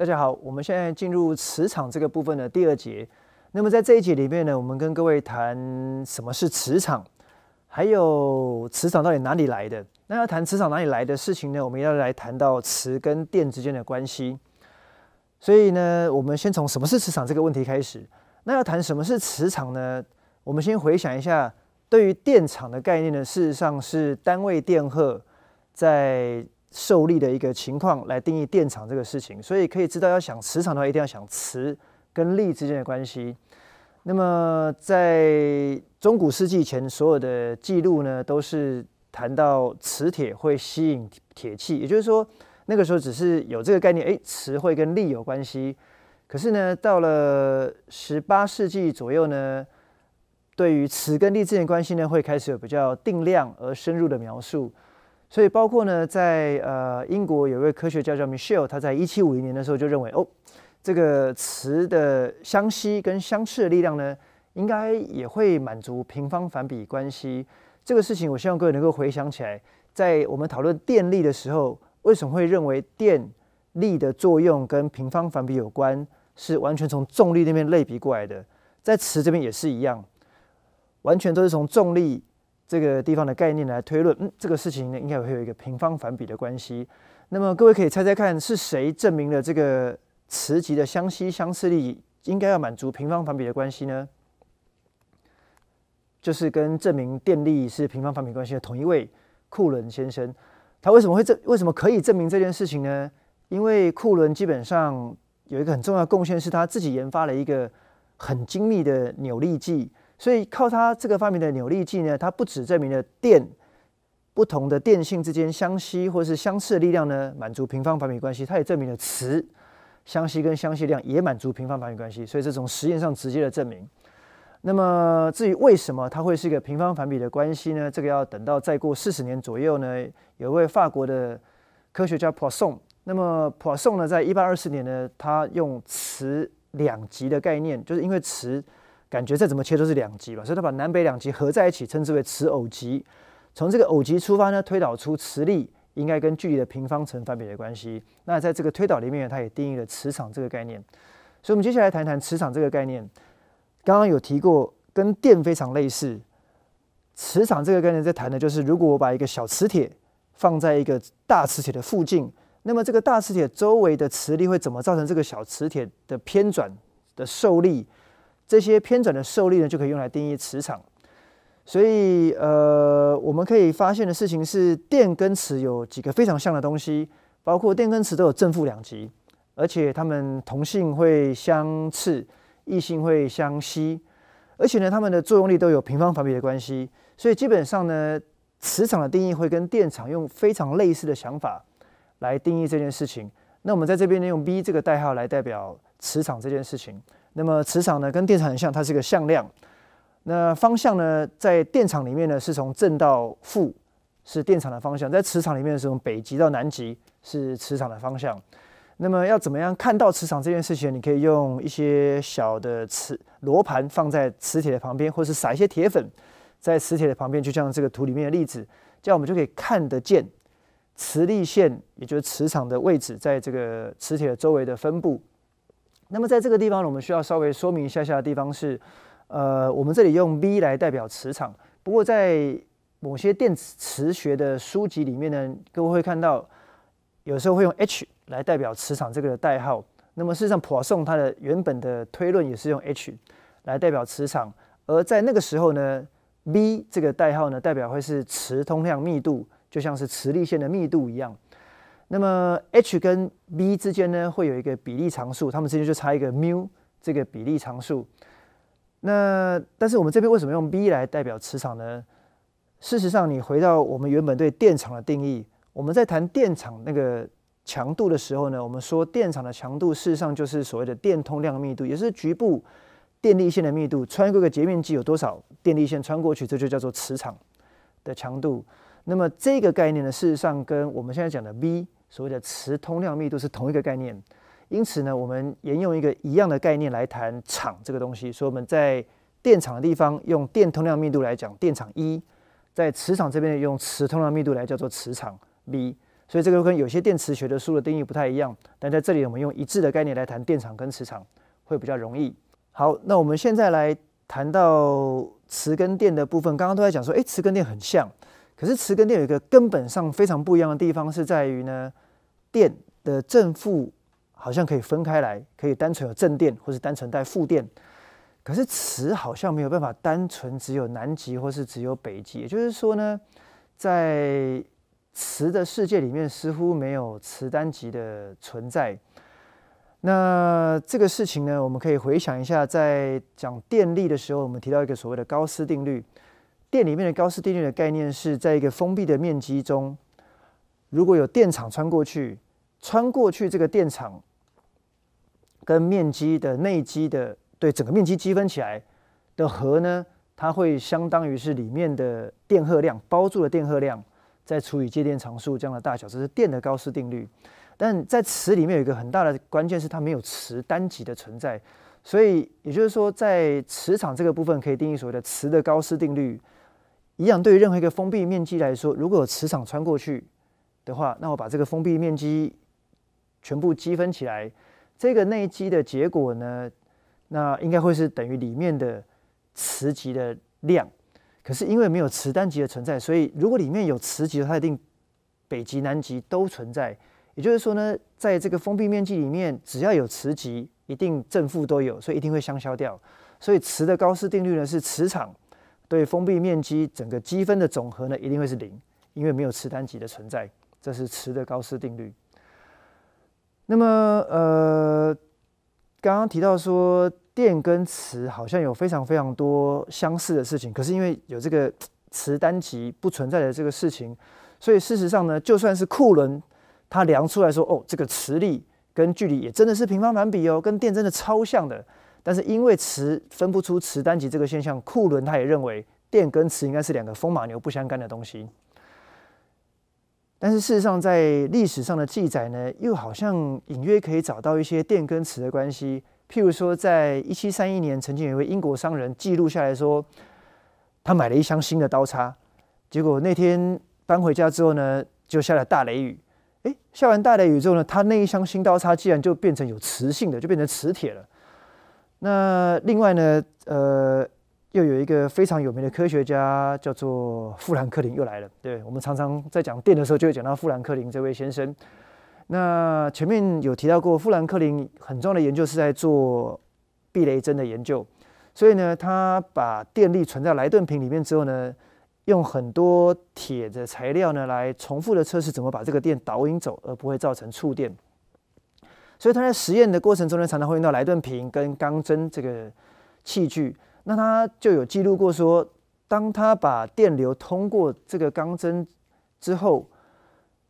大家好，我们现在进入磁场这个部分的第二节。那么在这一节里面呢，我们跟各位谈什么是磁场，还有磁场到底哪里来的。那要谈磁场哪里来的事情呢，我们要来谈到磁跟电之间的关系。所以呢，我们先从什么是磁场这个问题开始。那要谈什么是磁场呢？我们先回想一下，对于电场的概念呢，事实上是单位电荷在受力的一个情况来定义电场这个事情，所以可以知道要想磁场的话，一定要想磁跟力之间的关系。那么在中古世纪前，所有的记录呢，都是谈到磁铁会吸引铁器，也就是说那个时候只是有这个概念，诶，磁会跟力有关系。可是呢，到了十八世纪左右呢，对于磁跟力之间的关系呢，会开始有比较定量而深入的描述。所以，包括呢，在呃，英国有一位科学家叫 Michel，l e 他在1750年的时候就认为，哦，这个磁的相吸跟相斥的力量呢，应该也会满足平方反比关系。这个事情，我希望各位能够回想起来，在我们讨论电力的时候，为什么会认为电力的作用跟平方反比有关，是完全从重力那边类比过来的，在磁这边也是一样，完全都是从重力。这个地方的概念来推论，嗯，这个事情呢应该会有一个平方反比的关系。那么各位可以猜猜看，是谁证明了这个磁极的相吸相似力应该要满足平方反比的关系呢？就是跟证明电力是平方反比关系的同一位库伦先生。他为什么会证？为什么可以证明这件事情呢？因为库伦基本上有一个很重要的贡献，是他自己研发了一个很精密的扭力计。所以靠他这个发明的扭力计呢，它不只证明了电不同的电性之间相吸或是相斥的力量呢，满足平方反比关系，它也证明了磁相吸跟相吸量也满足平方反比关系。所以这种实验上直接的证明。那么至于为什么它会是一个平方反比的关系呢？这个要等到再过四十年左右呢，有一位法国的科学家普桑。那么普桑呢，在一八二四年呢，他用磁两极的概念，就是因为磁。感觉再怎么切都是两极吧，所以它把南北两极合在一起，称之为磁偶极。从这个偶极出发呢，推导出磁力应该跟距离的平方成反比的关系。那在这个推导里面，它也定义了磁场这个概念。所以，我们接下来谈谈磁场这个概念。刚刚有提过，跟电非常类似。磁场这个概念在谈的就是，如果我把一个小磁铁放在一个大磁铁的附近，那么这个大磁铁周围的磁力会怎么造成这个小磁铁的偏转的受力？这些偏转的受力呢，就可以用来定义磁场。所以，呃，我们可以发现的事情是，电跟磁有几个非常像的东西，包括电跟磁都有正负两极，而且它们同性会相斥，异性会相吸，而且呢，它们的作用力都有平方反比的关系。所以，基本上呢，磁场的定义会跟电场用非常类似的想法来定义这件事情。那我们在这边呢，用 B 这个代号来代表磁场这件事情。那么磁场呢，跟电场很像，它是一个向量。那方向呢，在电场里面呢，是从正到负，是电场的方向；在磁场里面是从北极到南极，是磁场的方向。那么要怎么样看到磁场这件事情？你可以用一些小的磁罗盘放在磁铁的旁边，或者是撒一些铁粉在磁铁的旁边，就像这个图里面的例子，这样我们就可以看得见磁力线，也就是磁场的位置在这个磁铁周围的分布。那么在这个地方，我们需要稍微说明一下下的地方是，呃，我们这里用 V 来代表磁场。不过在某些电磁学的书籍里面呢，各位会看到有时候会用 H 来代表磁场这个代号。那么事实上，普朗颂他的原本的推论也是用 H 来代表磁场。而在那个时候呢 v 这个代号呢，代表会是磁通量密度，就像是磁力线的密度一样。那么 H 跟 B 之间呢，会有一个比例常数，它们之间就差一个 mu 这个比例常数。那但是我们这边为什么用 B 来代表磁场呢？事实上，你回到我们原本对电场的定义，我们在谈电场那个强度的时候呢，我们说电场的强度事实上就是所谓的电通量密度，也是局部电力线的密度穿过个截面积有多少电力线穿过去，这就叫做磁场的强度。那么这个概念呢，事实上跟我们现在讲的 V 所谓的磁通量密度是同一个概念，因此呢，我们沿用一个一样的概念来谈场这个东西。所以我们在电场的地方用电通量密度来讲电场一，在磁场这边用磁通量密度来叫做磁场 B。所以这个跟有些电磁学的书的定义不太一样，但在这里我们用一致的概念来谈电场跟磁场会比较容易。好，那我们现在来谈到磁跟电的部分，刚刚都在讲说，诶，磁跟电很像。可是磁跟电有一个根本上非常不一样的地方，是在于呢，电的正负好像可以分开来，可以单纯有正电，或是单纯带负电。可是磁好像没有办法单纯只有南极，或是只有北极。也就是说呢，在磁的世界里面，似乎没有磁单极的存在。那这个事情呢，我们可以回想一下，在讲电力的时候，我们提到一个所谓的高斯定律。电里面的高斯定律的概念是在一个封闭的面积中，如果有电场穿过去，穿过去这个电场跟面积的内积的对整个面积积分起来的和呢，它会相当于是里面的电荷量包住的电荷量再除以介电常数这样的大小，这是电的高斯定律。但在磁里面有一个很大的关键是它没有磁单极的存在，所以也就是说在磁场这个部分可以定义所谓的磁的高斯定律。一样，对于任何一个封闭面积来说，如果有磁场穿过去的话，那我把这个封闭面积全部积分起来，这个内积的结果呢，那应该会是等于里面的磁极的量。可是因为没有磁单极的存在，所以如果里面有磁极，它一定北极南极都存在。也就是说呢，在这个封闭面积里面，只要有磁极，一定正负都有，所以一定会相消掉。所以磁的高斯定律呢，是磁场。对封闭面积整个积分的总和呢，一定会是零，因为没有磁单极的存在，这是磁的高斯定律。那么，呃，刚刚提到说电跟磁好像有非常非常多相似的事情，可是因为有这个磁单极不存在的这个事情，所以事实上呢，就算是库伦他量出来说，哦，这个磁力跟距离也真的是平方反比哦，跟电真的超像的。但是因为磁分不出磁单极这个现象，库伦他也认为电跟磁应该是两个风马牛不相干的东西。但是事实上，在历史上的记载呢，又好像隐约可以找到一些电跟磁的关系。譬如说，在一七三一年，曾经有一位英国商人记录下来说，他买了一箱新的刀叉，结果那天搬回家之后呢，就下了大雷雨。哎，下完大雷雨之后呢，他那一箱新刀叉竟然就变成有磁性的，就变成磁铁了。那另外呢，呃，又有一个非常有名的科学家叫做富兰克林又来了。对我们常常在讲电的时候，就会讲到富兰克林这位先生。那前面有提到过，富兰克林很重要的研究是在做避雷针的研究，所以呢，他把电力存在莱顿瓶里面之后呢，用很多铁的材料呢来重复的测试，怎么把这个电导引走，而不会造成触电。所以他在实验的过程中呢，常常会用到莱顿瓶跟钢针这个器具。那他就有记录过说，当他把电流通过这个钢针之后，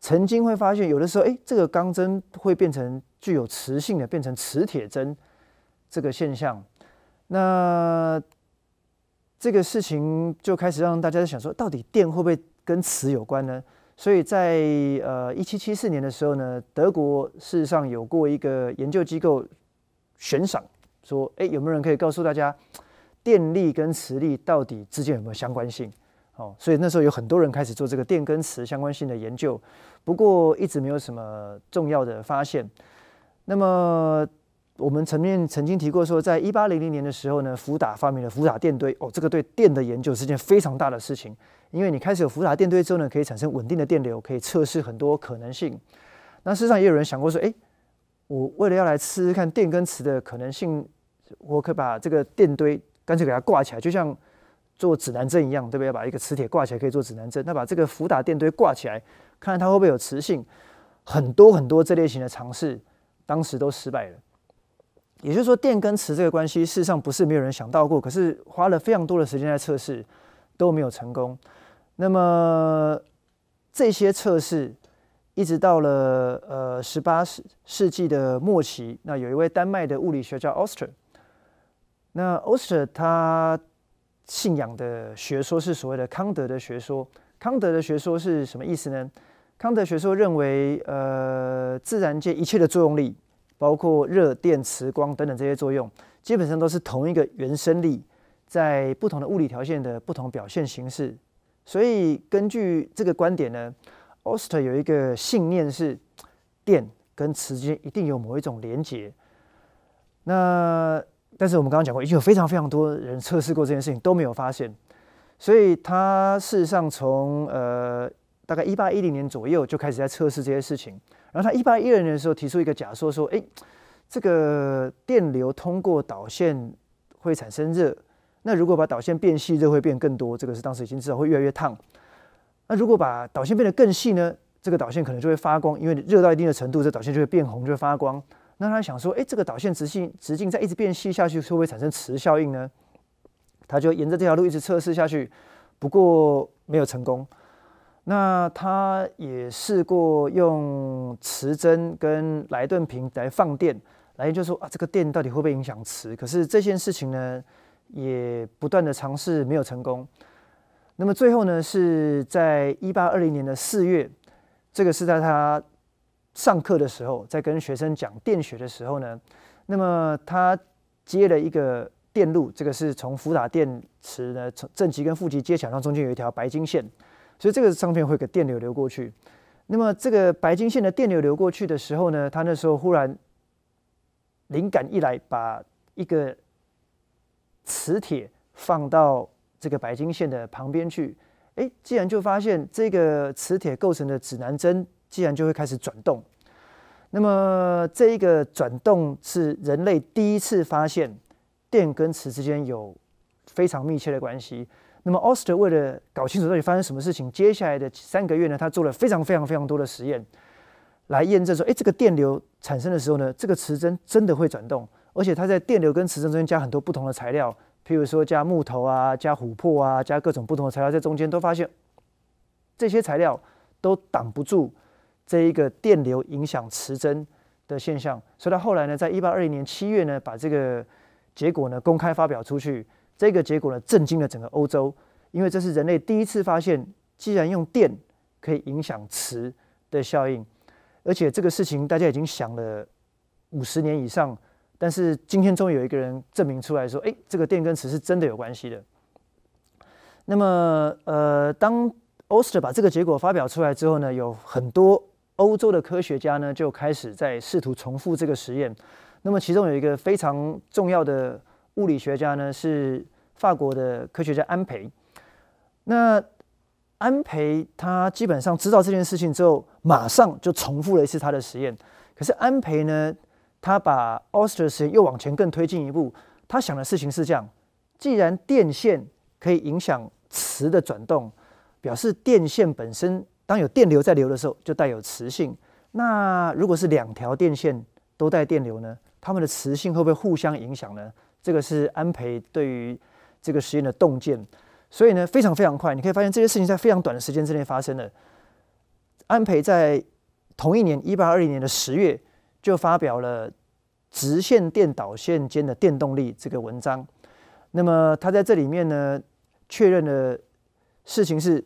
曾经会发现有的时候，哎，这个钢针会变成具有磁性的，变成磁铁针这个现象。那这个事情就开始让大家在想说，到底电会不会跟磁有关呢？所以在呃一七七四年的时候呢，德国事实上有过一个研究机构悬赏，说哎有没有人可以告诉大家电力跟磁力到底之间有没有相关性？哦，所以那时候有很多人开始做这个电跟磁相关性的研究，不过一直没有什么重要的发现。那么我们前面曾经提过说，在一八零零年的时候呢，福打发明了福打电堆，哦，这个对电的研究是件非常大的事情。因为你开始有福达电堆之后呢，可以产生稳定的电流，可以测试很多可能性。那事实上也有人想过说，哎，我为了要来试试看电跟磁的可能性，我可把这个电堆干脆给它挂起来，就像做指南针一样，对不对？把一个磁铁挂起来可以做指南针，那把这个福达电堆挂起来，看它会不会有磁性？很多很多这类型的尝试，当时都失败了。也就是说，电跟磁这个关系，事实上不是没有人想到过，可是花了非常多的时间在测试，都没有成功。那么这些测试一直到了呃十八世世纪的末期，那有一位丹麦的物理学家 s 奥斯特。那奥斯特他信仰的学说是所谓的康德的学说。康德的学说是什么意思呢？康德学说认为，呃，自然界一切的作用力，包括热、电、磁、光等等这些作用，基本上都是同一个原生力在不同的物理条件的不同表现形式。所以根据这个观点呢，o s t e r 有一个信念是，电跟磁之间一定有某一种连接。那但是我们刚刚讲过，已经有非常非常多人测试过这件事情都没有发现。所以他事实上从呃大概一八一零年左右就开始在测试这些事情。然后他一八一二年的时候提出一个假说，说：哎，这个电流通过导线会产生热。那如果把导线变细，热会变更多，这个是当时已经知道会越来越烫。那如果把导线变得更细呢，这个导线可能就会发光，因为热到一定的程度，这导线就会变红，就会发光。那他想说，哎，这个导线直径直径再一直变细下去，会不会产生磁效应呢？他就沿着这条路一直测试下去，不过没有成功。那他也试过用磁针跟莱顿瓶来放电，来就说啊，这个电到底会不会影响磁？可是这件事情呢？也不断的尝试没有成功，那么最后呢是在一八二零年的四月，这个是在他上课的时候，在跟学生讲电学的时候呢，那么他接了一个电路，这个是从伏打电池的正极跟负极接起来，中间有一条白金线，所以这个上面会有电流流过去。那么这个白金线的电流流过去的时候呢，他那时候忽然灵感一来，把一个磁铁放到这个白金线的旁边去，哎，竟然就发现这个磁铁构成的指南针，竟然就会开始转动。那么这一个转动是人类第一次发现电跟磁之间有非常密切的关系。那么 Oster 为了搞清楚到底发生什么事情，接下来的三个月呢，他做了非常非常非常多的实验，来验证说，哎，这个电流产生的时候呢，这个磁针真的会转动。而且它在电流跟磁针中间加很多不同的材料，譬如说加木头啊、加琥珀啊、加各种不同的材料在中间，都发现这些材料都挡不住这一个电流影响磁针的现象。所以到后来呢，在一八二零年七月呢，把这个结果呢公开发表出去。这个结果呢震惊了整个欧洲，因为这是人类第一次发现，既然用电可以影响磁的效应，而且这个事情大家已经想了五十年以上。但是今天终于有一个人证明出来说：“哎，这个电跟磁是真的有关系的。”那么，呃，当 Oster 把这个结果发表出来之后呢，有很多欧洲的科学家呢就开始在试图重复这个实验。那么其中有一个非常重要的物理学家呢是法国的科学家安培。那安培他基本上知道这件事情之后，马上就重复了一次他的实验。可是安培呢？他把 o 奥斯特实验又往前更推进一步，他想的事情是这样：，既然电线可以影响磁的转动，表示电线本身当有电流在流的时候就带有磁性。那如果是两条电线都带电流呢？它们的磁性会不会互相影响呢？这个是安培对于这个实验的洞见。所以呢，非常非常快，你可以发现这些事情在非常短的时间之内发生了。安培在同一年，1820年的十月。就发表了直线电导线间的电动力这个文章。那么他在这里面呢，确认的事情是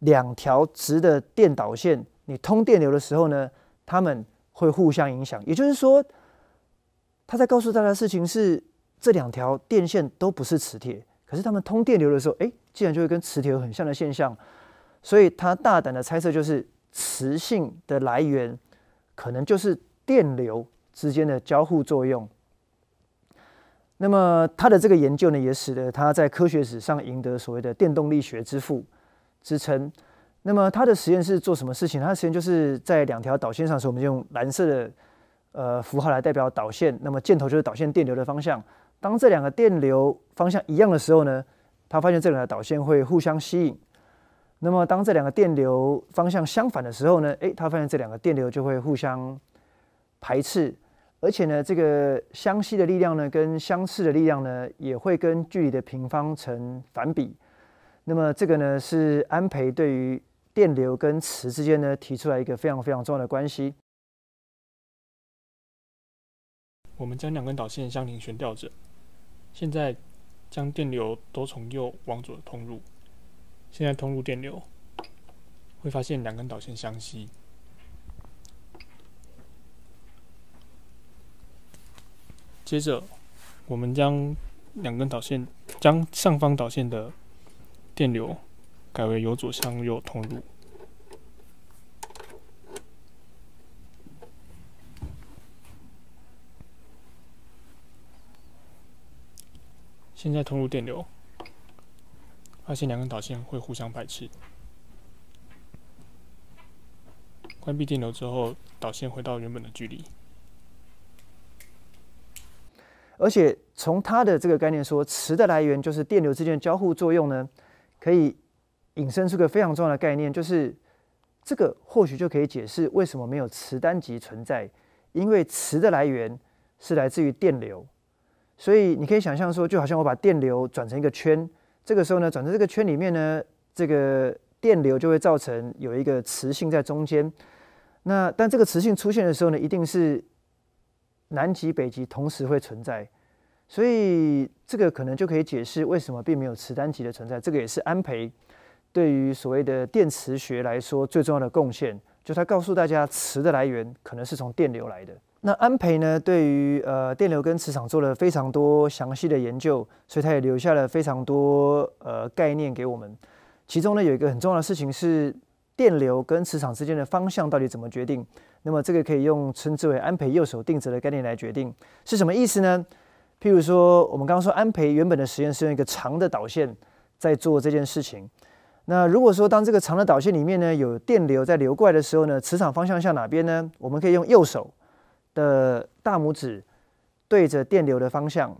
两条直的电导线，你通电流的时候呢，它们会互相影响。也就是说，他在告诉大家的事情是这两条电线都不是磁铁，可是他们通电流的时候，哎，竟然就会跟磁铁有很像的现象。所以他大胆的猜测就是磁性的来源可能就是。电流之间的交互作用，那么他的这个研究呢，也使得他在科学史上赢得所谓的“电动力学之父”之称。那么他的实验是做什么事情？他的实验就是在两条导线上时，我们用蓝色的呃符号来代表导线，那么箭头就是导线电流的方向。当这两个电流方向一样的时候呢，他发现这两个导线会互相吸引；那么当这两个电流方向相反的时候呢，诶，他发现这两个电流就会互相。排斥，而且呢，这个相吸的力量呢，跟相斥的力量呢，也会跟距离的平方成反比。那么这个呢，是安培对于电流跟磁之间呢，提出来一个非常非常重要的关系。我们将两根导线相邻悬吊着，现在将电流都从右往左通入，现在通入电流，会发现两根导线相吸。接着，我们将两根导线将上方导线的电流改为由左向右通入。现在通入电流，发现两根导线会互相排斥。关闭电流之后，导线回到原本的距离。而且从它的这个概念说，磁的来源就是电流之间的交互作用呢，可以引申出个非常重要的概念，就是这个或许就可以解释为什么没有磁单极存在，因为磁的来源是来自于电流，所以你可以想象说，就好像我把电流转成一个圈，这个时候呢，转成这个圈里面呢，这个电流就会造成有一个磁性在中间，那但这个磁性出现的时候呢，一定是。南极、北极同时会存在，所以这个可能就可以解释为什么并没有磁单极的存在。这个也是安培对于所谓的电磁学来说最重要的贡献，就他告诉大家磁的来源可能是从电流来的。那安培呢，对于呃电流跟磁场做了非常多详细的研究，所以他也留下了非常多呃概念给我们。其中呢，有一个很重要的事情是。电流跟磁场之间的方向到底怎么决定？那么这个可以用称之为安培右手定则的概念来决定，是什么意思呢？譬如说，我们刚刚说安培原本的实验是用一个长的导线在做这件事情。那如果说当这个长的导线里面呢有电流在流过来的时候呢，磁场方向向哪边呢？我们可以用右手的大拇指对着电流的方向，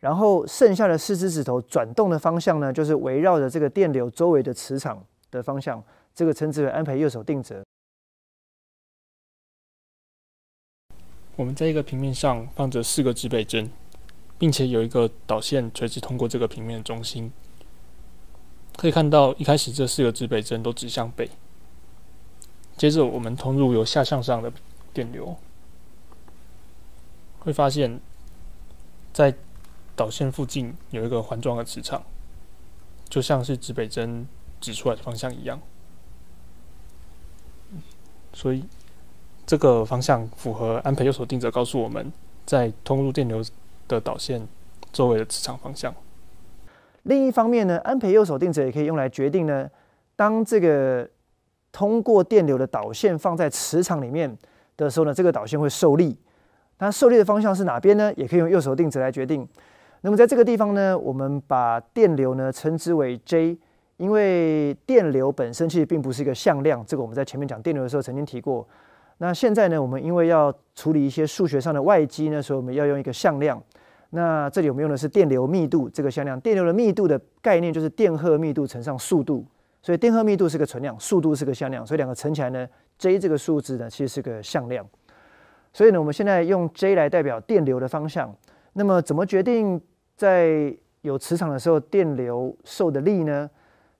然后剩下的四只指头转动的方向呢，就是围绕着这个电流周围的磁场的方向。这个称之为安排右手定则。我们在一个平面上放着四个指北针，并且有一个导线垂直通过这个平面的中心。可以看到，一开始这四个指北针都指向北。接着，我们通入由下向上的电流，会发现，在导线附近有一个环状的磁场，就像是指北针指出来的方向一样。所以，这个方向符合安培右手定则，告诉我们在通入电流的导线周围的磁场方向。另一方面呢，安培右手定则也可以用来决定呢，当这个通过电流的导线放在磁场里面的时候呢，这个导线会受力。那受力的方向是哪边呢？也可以用右手定则来决定。那么在这个地方呢，我们把电流呢称之为 J。因为电流本身其实并不是一个向量，这个我们在前面讲电流的时候曾经提过。那现在呢，我们因为要处理一些数学上的外机呢，所以我们要用一个向量。那这里我们用的是电流密度这个向量。电流的密度的概念就是电荷密度乘上速度，所以电荷密度是个存量，速度是个向量，所以两个乘起来呢，J 这个数字呢其实是个向量。所以呢，我们现在用 J 来代表电流的方向。那么怎么决定在有磁场的时候电流受的力呢？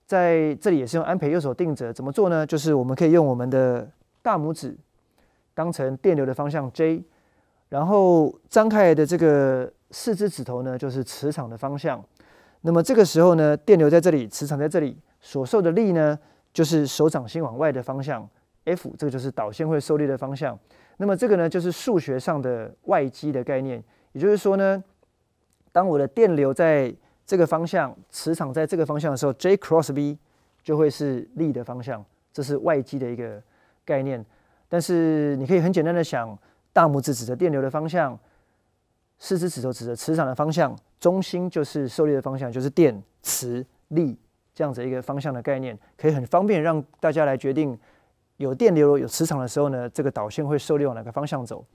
在这里也是用安培右手定则，怎么做呢？就是我们可以用我们的大拇指当成电流的方向 J，然后张开的这个四只指头呢就是磁场的方向。那么这个时候呢，电流在这里，磁场在这里，所受的力呢就是手掌心往外的方向 F，这个就是导线会受力的方向。那么这个呢就是数学上的外积的概念，也就是说呢，当我的电流在这个方向，磁场在这个方向的时候，J cross B 就会是力的方向。这是外机的一个概念。但是你可以很简单的想：大拇指指着电流的方向，四指指头指着磁场的方向，中心就是受力的方向，就是电磁力这样子一个方向的概念，可以很方便让大家来决定有电流有磁场的时候呢，这个导线会受力往哪个方向走。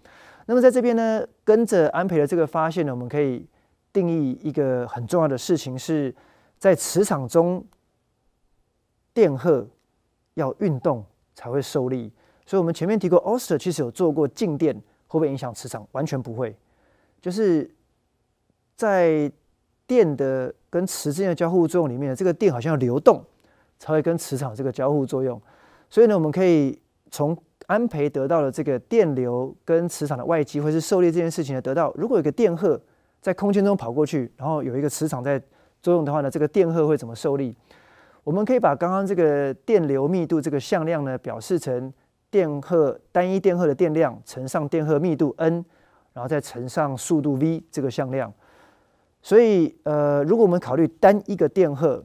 那么在这边呢，跟着安培的这个发现呢，我们可以。定义一个很重要的事情是，在磁场中，电荷要运动才会受力。所以，我们前面提过，Oster 其实有做过静电会不会影响磁场，完全不会。就是在电的跟磁之间的交互作用里面，这个电好像要流动才会跟磁场这个交互作用。所以呢，我们可以从安培得到的这个电流跟磁场的外机，或是受力这件事情呢，得到如果有一个电荷。在空间中跑过去，然后有一个磁场在作用的话呢，这个电荷会怎么受力？我们可以把刚刚这个电流密度这个向量呢，表示成电荷单一电荷的电量乘上电荷密度 n，然后再乘上速度 v 这个向量。所以，呃，如果我们考虑单一个电荷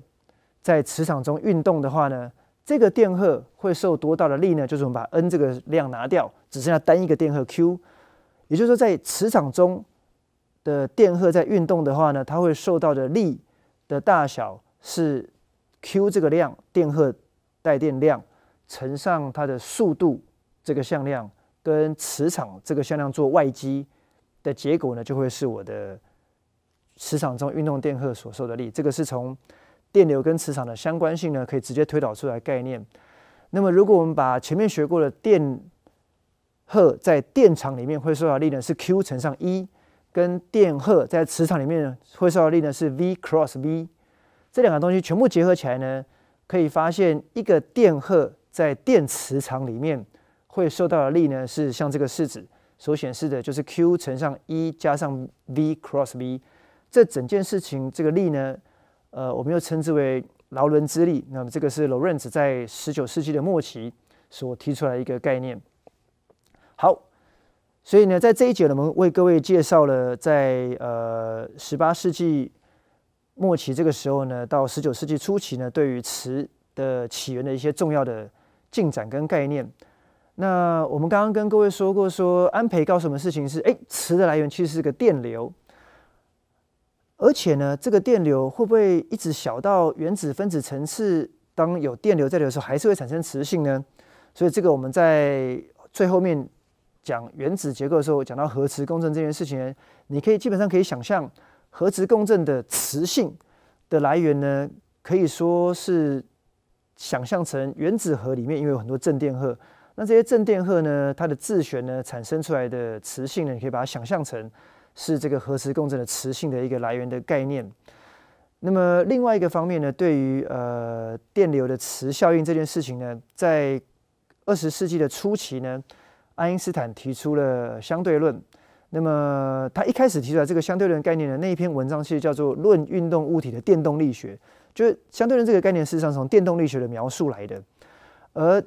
在磁场中运动的话呢，这个电荷会受多大的力呢？就是我们把 n 这个量拿掉，只剩下单一个电荷 q，也就是说在磁场中。的电荷在运动的话呢，它会受到的力的大小是 q 这个量，电荷带电量乘上它的速度这个向量跟磁场这个向量做外积的结果呢，就会是我的磁场中运动电荷所受的力。这个是从电流跟磁场的相关性呢，可以直接推导出来概念。那么，如果我们把前面学过的电荷在电场里面会受到力呢，是 q 乘上一。跟电荷在磁场里面会受到力呢，是 v cross v 这两个东西全部结合起来呢，可以发现一个电荷在电磁场里面会受到的力呢，是像这个式子所显示的，就是 q 乘上 e 加上 v cross v。这整件事情，这个力呢，呃，我们又称之为劳伦兹力。那么这个是 Lorentz 在十九世纪的末期所提出来一个概念。好。所以呢，在这一节呢，我们为各位介绍了在呃十八世纪末期这个时候呢，到十九世纪初期呢，对于磁的起源的一些重要的进展跟概念。那我们刚刚跟各位说过，说安培告诉我们事情是：哎，磁的来源其实是个电流，而且呢，这个电流会不会一直小到原子分子层次？当有电流在的时候，还是会产生磁性呢？所以这个我们在最后面。讲原子结构的时候，讲到核磁共振这件事情，你可以基本上可以想象核磁共振的磁性的来源呢，可以说是想象成原子核里面因为有很多正电荷，那这些正电荷呢，它的自旋呢产生出来的磁性呢，你可以把它想象成是这个核磁共振的磁性的一个来源的概念。那么另外一个方面呢，对于呃电流的磁效应这件事情呢，在二十世纪的初期呢。爱因斯坦提出了相对论，那么他一开始提出来这个相对论概念的那一篇文章，其实叫做《论运动物体的电动力学》，就是相对论这个概念，事实上从电动力学的描述来的。而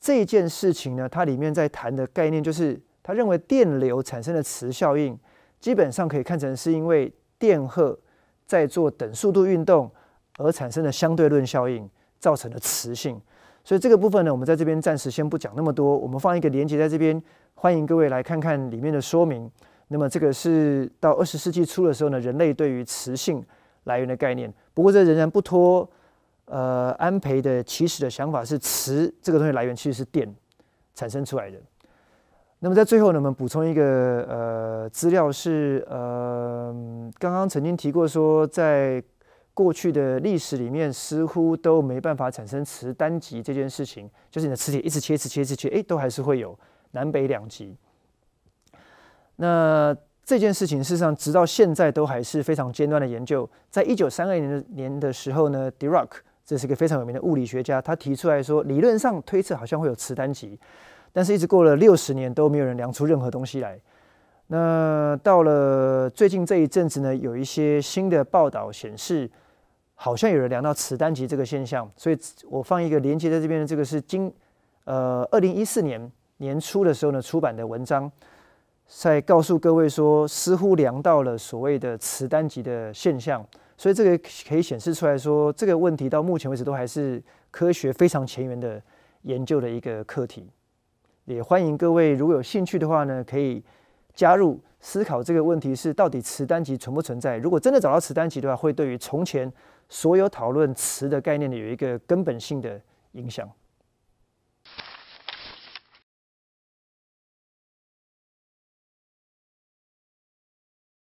这件事情呢，它里面在谈的概念，就是他认为电流产生的磁效应，基本上可以看成是因为电荷在做等速度运动而产生的相对论效应造成的磁性。所以这个部分呢，我们在这边暂时先不讲那么多，我们放一个连接在这边，欢迎各位来看看里面的说明。那么这个是到二十世纪初的时候呢，人类对于磁性来源的概念。不过这仍然不脱呃安培的起始的想法，是磁这个东西来源其实是电产生出来的。那么在最后呢，我们补充一个呃资料是呃刚刚曾经提过说在。过去的历史里面，似乎都没办法产生磁单极这件事情，就是你的磁铁一直切一直切一直切，哎，都还是会有南北两极。那这件事情事实上直到现在都还是非常尖端的研究。在一九三二年的年的时候呢，Dirac 这是一个非常有名的物理学家，他提出来说理论上推测好像会有磁单极，但是一直过了六十年都没有人量出任何东西来。那到了最近这一阵子呢，有一些新的报道显示。好像有人量到磁单极这个现象，所以我放一个连接在这边的，这个是今，呃，二零一四年年初的时候呢出版的文章，在告诉各位说，似乎量到了所谓的磁单极的现象，所以这个可以显示出来说，这个问题到目前为止都还是科学非常前沿的研究的一个课题，也欢迎各位如果有兴趣的话呢，可以。加入思考这个问题是到底词单极存不存在？如果真的找到词单极的话，会对于从前所有讨论词的概念呢有一个根本性的影响。